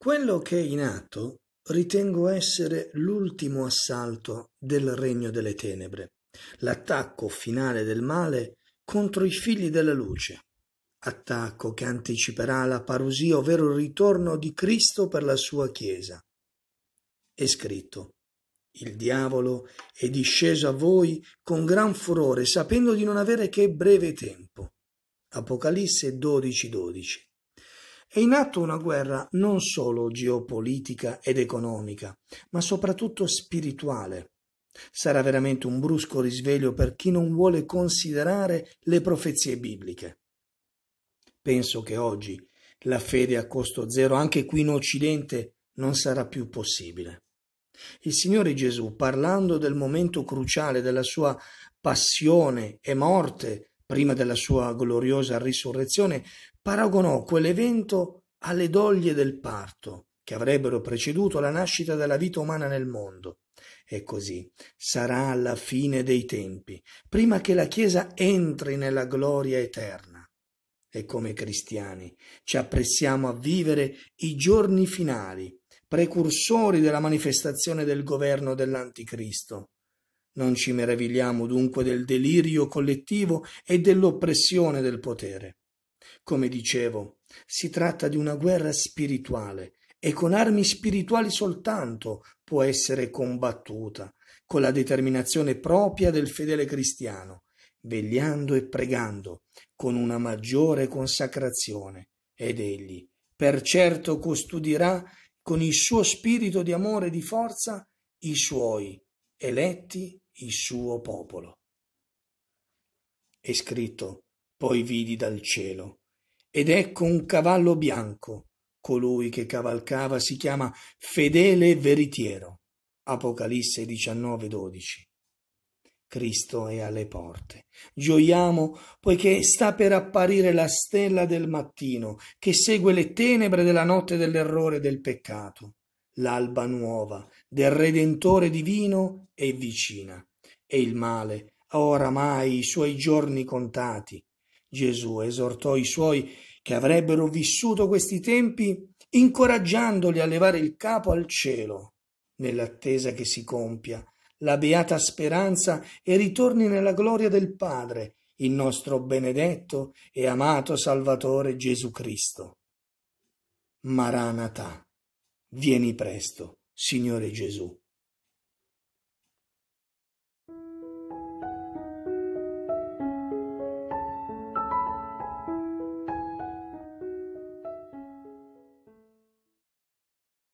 Quello che è in atto ritengo essere l'ultimo assalto del regno delle tenebre, l'attacco finale del male contro i figli della luce, attacco che anticiperà la parusia, ovvero il ritorno di Cristo per la sua Chiesa. È scritto, il diavolo è disceso a voi con gran furore, sapendo di non avere che breve tempo. Apocalisse 12:12. 12. È in atto una guerra non solo geopolitica ed economica, ma soprattutto spirituale. Sarà veramente un brusco risveglio per chi non vuole considerare le profezie bibliche. Penso che oggi la fede a costo zero anche qui in Occidente non sarà più possibile. Il Signore Gesù, parlando del momento cruciale della sua passione e morte prima della sua gloriosa risurrezione, paragonò quell'evento alle doglie del parto che avrebbero preceduto la nascita della vita umana nel mondo. E così sarà la fine dei tempi, prima che la Chiesa entri nella gloria eterna. E come cristiani ci appressiamo a vivere i giorni finali, precursori della manifestazione del governo dell'Anticristo, non ci meravigliamo dunque del delirio collettivo e dell'oppressione del potere. Come dicevo, si tratta di una guerra spirituale e con armi spirituali soltanto può essere combattuta, con la determinazione propria del fedele cristiano, vegliando e pregando, con una maggiore consacrazione. Ed egli, per certo, custodirà con il suo spirito di amore e di forza i suoi eletti il suo popolo. È scritto, poi vidi dal cielo, ed ecco un cavallo bianco, colui che cavalcava si chiama fedele e veritiero. Apocalisse 19:12. Cristo è alle porte. Gioiamo poiché sta per apparire la stella del mattino che segue le tenebre della notte dell'errore e del peccato. L'alba nuova del Redentore divino è vicina e il male ha oramai i suoi giorni contati. Gesù esortò i suoi che avrebbero vissuto questi tempi incoraggiandoli a levare il capo al cielo, nell'attesa che si compia la beata speranza e ritorni nella gloria del Padre, il nostro benedetto e amato Salvatore Gesù Cristo. Maranatha, vieni presto, Signore Gesù.